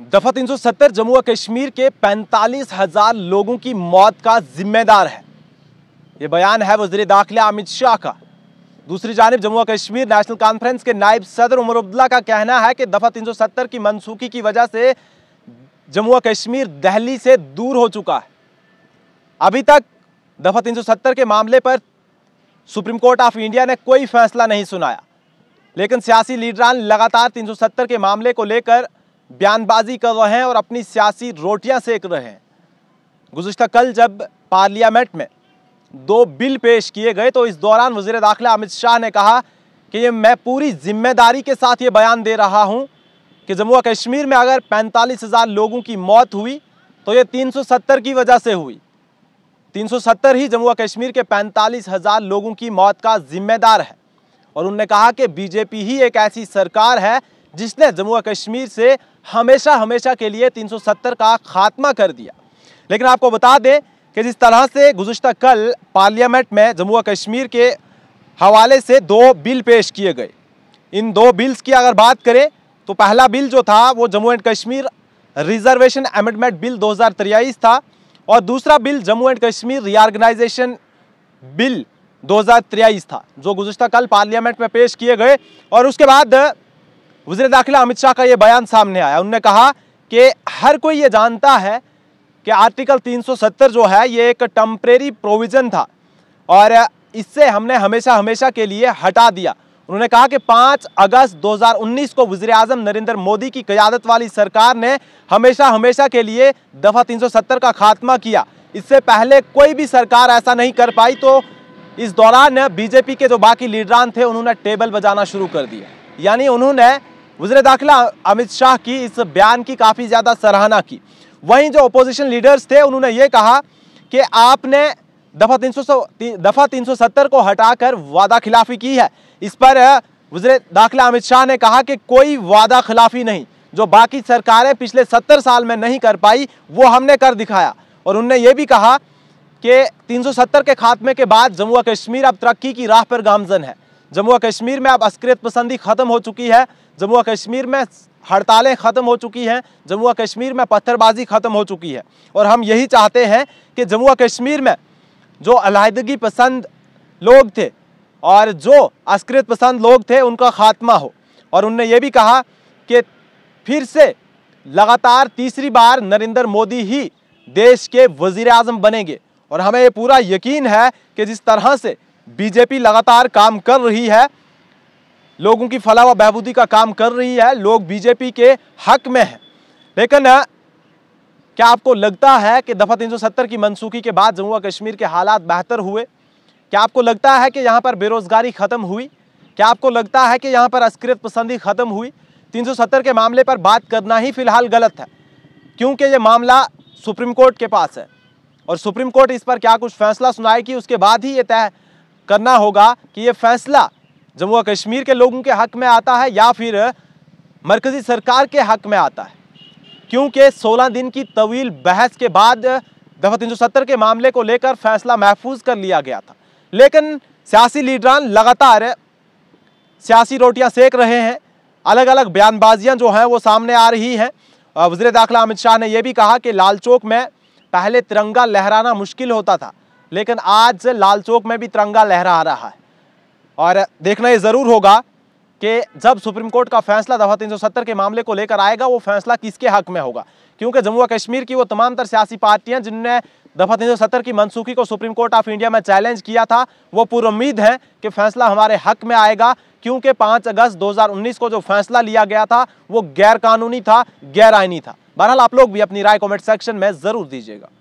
दफा 370 जम्मू और कश्मीर के पैंतालीस हजार लोगों की मौत का जिम्मेदार है ये बयान है वजीर दाखिला अमित शाह का दूसरी जानब जम्मू और कश्मीर नेशनल कॉन्फ्रेंस के नायब सदर उमर अब्दुल्ला का कहना है कि दफा 370 की मनसूखी की वजह से जम्मू और कश्मीर दहली से दूर हो चुका है अभी तक दफा 370 के मामले पर सुप्रीम कोर्ट ऑफ इंडिया ने कोई फैसला नहीं सुनाया लेकिन सियासी लीडरान लगातार 370 के मामले को लेकर बयानबाजी कर रहे हैं और अपनी सियासी रोटियां सेक रहे हैं गुजशत कल जब पार्लियामेंट में दो बिल पेश किए गए तो इस दौरान वजीर दाखिला अमित शाह ने कहा कि ये मैं पूरी जिम्मेदारी के साथ ये बयान दे रहा हूँ कि जम्मू कश्मीर में अगर पैंतालीस हज़ार लोगों की मौत हुई तो ये 370 की वजह से हुई 370 ही जम्मू कश्मीर के पैंतालीस हज़ार लोगों की मौत का जिम्मेदार है और उनने कहा कि बीजेपी ही एक ऐसी सरकार है जिसने जम्मू कश्मीर से हमेशा हमेशा के लिए 370 का खात्मा कर दिया लेकिन आपको बता दें कि जिस तरह से गुजशत कल पार्लियामेंट में जम्मू कश्मीर के हवाले से दो बिल पेश किए गए इन दो बिल्स की अगर बात करें तो पहला बिल जो था वो Jammu and Kashmir reservation amendment bill दो था और दूसरा bill Jammu and Kashmir reorganisation bill दो था जो गुजशत कल पार्लियामेंट में पेश किए गए और उसके बाद वजीर दाखिला अमित शाह का ये बयान सामने आया उन्होंने कहा कि हर कोई ये जानता है कि आर्टिकल 370 जो है ये एक टम्परेरी प्रोविज़न था और इससे हमने हमेशा हमेशा के लिए हटा दिया उन्होंने कहा कि 5 अगस्त 2019 को वजी अजम नरेंद्र मोदी की क्यादत वाली सरकार ने हमेशा हमेशा के लिए दफ़ा 370 का खात्मा किया इससे पहले कोई भी सरकार ऐसा नहीं कर पाई तो इस दौरान बीजेपी के जो बाकी लीडरान थे उन्होंने टेबल बजाना शुरू कर दिया यानी उन्होंने वजर दाखिला अमित शाह की इस बयान की काफ़ी ज़्यादा सराहना की वहीं जो अपोजिशन लीडर्स थे उन्होंने ये कहा कि आपने दफ़ा तीन सौ दफ़ा तीन सौ सत्तर को हटाकर वादा खिलाफी की है इस पर वजर दाखिला अमित शाह ने कहा कि कोई वादा खिलाफी नहीं जो बाकी सरकारें पिछले सत्तर साल में नहीं कर पाई वो हमने कर दिखाया और उनने ये भी कहा कि 370 के खात्मे के बाद जम्मू कश्मीर अब तरक्की की राह पर गामजन है जम्मू कश्मीर में अब अस्कृत पसंदी खत्म हो चुकी है जम्मू कश्मीर में हड़तालें ख़त्म हो चुकी हैं जम्मू कश्मीर में पत्थरबाजी ख़त्म हो चुकी है और हम यही चाहते हैं कि जम्मू कश्मीर में जो अलहदगी पसंद लोग थे और जो अस्कृत पसंद लोग थे उनका खात्मा हो और उनने ये भी कहा कि फिर से लगातार तीसरी बार नरेंद्र मोदी ही देश के वज़ी अजम बनेंगे और हमें ये पूरा यकीन है कि जिस तरह से बीजेपी लगातार काम कर रही है लोगों की फलाह व बहबूदी का काम कर रही है लोग बीजेपी के हक में हैं लेकिन क्या आपको लगता है कि दफ़ा 370 की मनसूखी के बाद जम्मू कश्मीर के हालात बेहतर हुए क्या आपको लगता है कि यहाँ पर बेरोज़गारी ख़त्म हुई क्या आपको लगता है कि यहाँ पर अस्कृत पसंदी ख़त्म हुई 370 के मामले पर बात करना ही फ़िलहाल गलत है क्योंकि ये मामला सुप्रीम कोर्ट के पास है और सुप्रीम कोर्ट इस पर क्या कुछ फैसला सुनाएगी उसके बाद ही ये तय करना होगा कि ये फैसला जम्मू और कश्मीर के लोगों के हक में आता है या फिर मरकज़ी सरकार के हक में आता है क्योंकि 16 दिन की तवील बहस के बाद दफा तीन के मामले को लेकर फैसला महफूज कर लिया गया था लेकिन सियासी लीडरान लगातार सियासी रोटियां सेक रहे हैं अलग अलग बयानबाजियां जो हैं वो सामने आ रही हैं वजीर दाखिला अमित शाह ने यह भी कहा कि लाल चौक में पहले तिरंगा लहराना मुश्किल होता था लेकिन आज लाल चौक में भी तिरंगा लहरा रहा है और देखना ये ज़रूर होगा कि जब सुप्रीम कोर्ट का फैसला दफा 370 के मामले को लेकर आएगा वो फैसला किसके हक में होगा क्योंकि जम्मू और कश्मीर की वो तमाम तर सियासी पार्टियां जिनने दफा 370 की मनसूखी को सुप्रीम कोर्ट ऑफ इंडिया में चैलेंज किया था वो पूर्व उम्मीद है कि फैसला हमारे हक में आएगा क्योंकि 5 अगस्त 2019 को जो फैसला लिया गया था वो कानूनी था गैर आइनी था बहरहाल आप लोग भी अपनी राय कॉमेंट सेक्शन में ज़रूर दीजिएगा